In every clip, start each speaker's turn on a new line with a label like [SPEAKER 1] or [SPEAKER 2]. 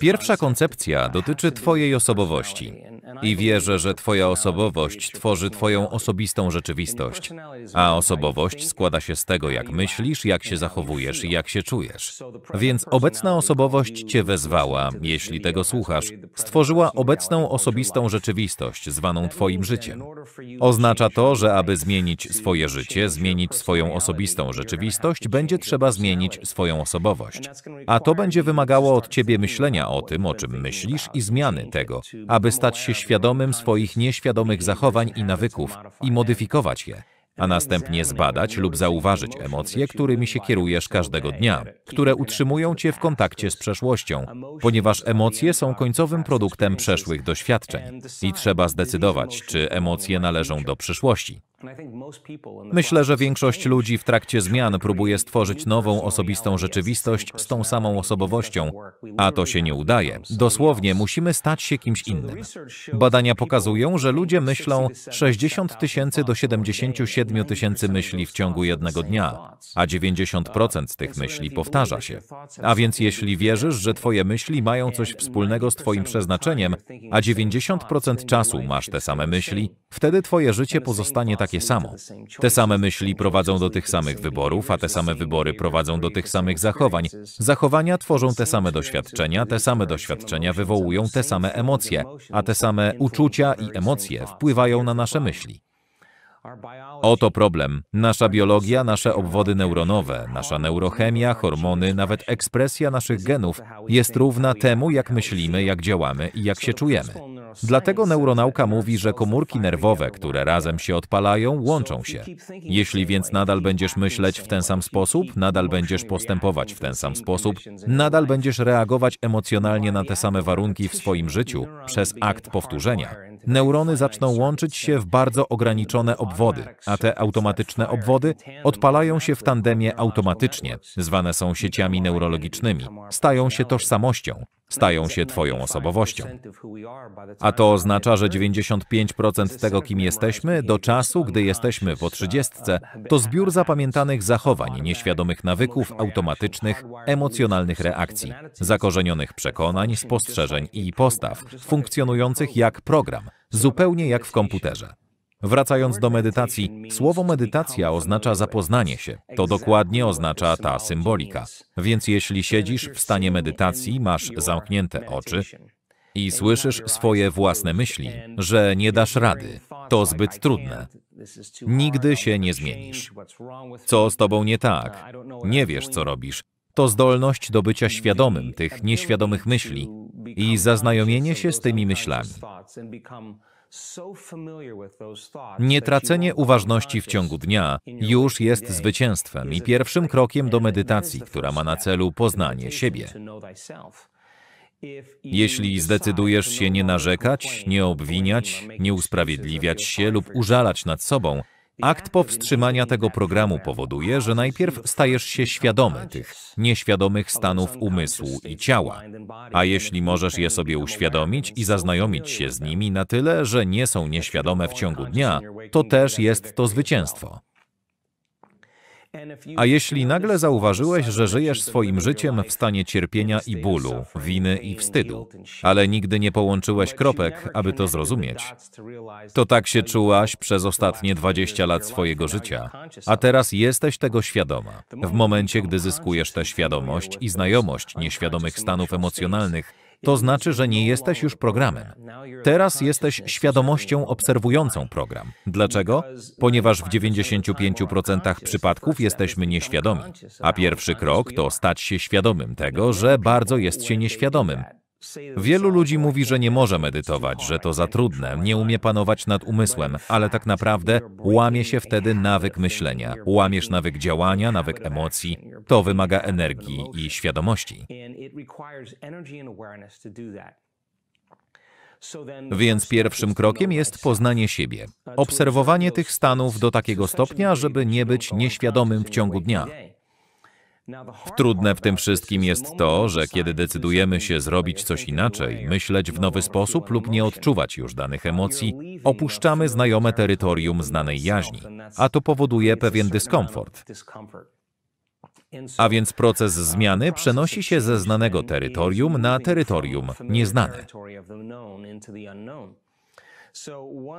[SPEAKER 1] Pierwsza koncepcja dotyczy Twojej osobowości i wierzę, że Twoja osobowość tworzy Twoją osobistą rzeczywistość, a osobowość składa się z tego, jak myślisz, jak się zachowujesz i jak się czujesz. Więc obecna osobowość Cię wezwała, jeśli tego słuchasz, stworzyła obecną osobistą rzeczywistość zwaną Twoim życiem. Oznacza to, że aby zmienić swoje życie, zmienić swoją osobistą rzeczywistość, będzie trzeba zmienić swoją osobowość, a to będzie wymagało od Ciebie myślenia, myślenia o tym, o czym myślisz i zmiany tego, aby stać się świadomym swoich nieświadomych zachowań i nawyków i modyfikować je a następnie zbadać lub zauważyć emocje, którymi się kierujesz każdego dnia, które utrzymują cię w kontakcie z przeszłością, ponieważ emocje są końcowym produktem przeszłych doświadczeń i trzeba zdecydować, czy emocje należą do przyszłości. Myślę, że większość ludzi w trakcie zmian próbuje stworzyć nową osobistą rzeczywistość z tą samą osobowością, a to się nie udaje. Dosłownie musimy stać się kimś innym. Badania pokazują, że ludzie myślą 60 tysięcy do 77 tysięcy myśli w ciągu jednego dnia, a 90% z tych myśli powtarza się. A więc jeśli wierzysz, że twoje myśli mają coś wspólnego z twoim przeznaczeniem, a 90% czasu masz te same myśli, wtedy twoje życie pozostanie takie takie samo. Te same myśli prowadzą do tych samych wyborów, a te same wybory prowadzą do tych samych zachowań. Zachowania tworzą te same doświadczenia, te same doświadczenia wywołują te same emocje, a te same uczucia i emocje wpływają na nasze myśli. Oto problem. Nasza biologia, nasze obwody neuronowe, nasza neurochemia, hormony, nawet ekspresja naszych genów jest równa temu, jak myślimy, jak działamy i jak się czujemy. Dlatego neuronauka mówi, że komórki nerwowe, które razem się odpalają, łączą się. Jeśli więc nadal będziesz myśleć w ten sam sposób, nadal będziesz postępować w ten sam sposób, nadal będziesz reagować emocjonalnie na te same warunki w swoim życiu przez akt powtórzenia, neurony zaczną łączyć się w bardzo ograniczone obwody, a te automatyczne obwody odpalają się w tandemie automatycznie, zwane są sieciami neurologicznymi, stają się tożsamością, stają się Twoją osobowością. A to oznacza, że 95% tego, kim jesteśmy, do czasu, gdy jesteśmy po trzydziestce, to zbiór zapamiętanych zachowań, nieświadomych nawyków, automatycznych, emocjonalnych reakcji, zakorzenionych przekonań, spostrzeżeń i postaw, funkcjonujących jak program, zupełnie jak w komputerze. Wracając do medytacji, słowo medytacja oznacza zapoznanie się. To dokładnie oznacza ta symbolika. Więc jeśli siedzisz w stanie medytacji, masz zamknięte oczy i słyszysz swoje własne myśli, że nie dasz rady, to zbyt trudne. Nigdy się nie zmienisz. Co z tobą nie tak? Nie wiesz, co robisz to zdolność do bycia świadomym tych nieświadomych myśli i zaznajomienie się z tymi myślami. Nie tracenie uważności w ciągu dnia już jest zwycięstwem i pierwszym krokiem do medytacji, która ma na celu poznanie siebie. Jeśli zdecydujesz się nie narzekać, nie obwiniać, nie usprawiedliwiać się lub użalać nad sobą, Akt powstrzymania tego programu powoduje, że najpierw stajesz się świadomy tych nieświadomych stanów umysłu i ciała, a jeśli możesz je sobie uświadomić i zaznajomić się z nimi na tyle, że nie są nieświadome w ciągu dnia, to też jest to zwycięstwo. A jeśli nagle zauważyłeś, że żyjesz swoim życiem w stanie cierpienia i bólu, winy i wstydu, ale nigdy nie połączyłeś kropek, aby to zrozumieć, to tak się czułaś przez ostatnie 20 lat swojego życia, a teraz jesteś tego świadoma. W momencie, gdy zyskujesz tę świadomość i znajomość nieświadomych stanów emocjonalnych, to znaczy, że nie jesteś już programem. Teraz jesteś świadomością obserwującą program. Dlaczego? Ponieważ w 95% przypadków jesteśmy nieświadomi, a pierwszy krok to stać się świadomym tego, że bardzo jest się nieświadomym. Wielu ludzi mówi, że nie może medytować, że to za trudne, nie umie panować nad umysłem, ale tak naprawdę łamie się wtedy nawyk myślenia, łamiesz nawyk działania, nawyk emocji. To wymaga energii i świadomości. Więc pierwszym krokiem no jest poznanie siebie, uh, obserwowanie tych stanów do takiego stopnia, żeby nie być nieświadomym w ciągu dnia. Trudne w tym wszystkim jest to, że kiedy decydujemy się zrobić coś inaczej, myśleć w nowy sposób lub nie odczuwać już danych emocji, opuszczamy znajome terytorium znanej jaźni, a to powoduje pewien dyskomfort. A więc proces zmiany przenosi się ze znanego terytorium na terytorium nieznane.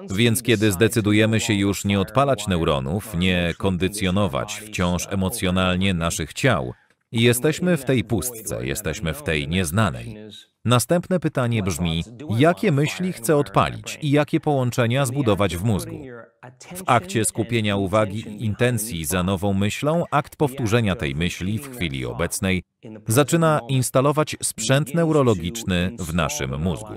[SPEAKER 1] Więc kiedy zdecydujemy się już nie odpalać neuronów, nie kondycjonować wciąż emocjonalnie naszych ciał, jesteśmy w tej pustce, jesteśmy w tej nieznanej. Następne pytanie brzmi, jakie myśli chcę odpalić i jakie połączenia zbudować w mózgu? W akcie skupienia uwagi i intencji za nową myślą, akt powtórzenia tej myśli w chwili obecnej zaczyna instalować sprzęt neurologiczny w naszym mózgu.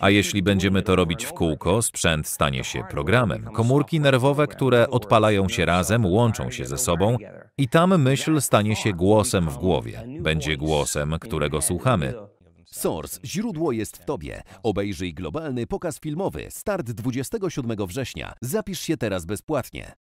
[SPEAKER 1] A jeśli będziemy to robić w kółko, sprzęt stanie się programem. Komórki nerwowe, które odpalają się razem, łączą się ze sobą i tam myśl stanie się głosem w głowie. Będzie głosem, którego słuchamy. Source, źródło jest w Tobie. Obejrzyj globalny pokaz filmowy, start 27 września. Zapisz się teraz bezpłatnie.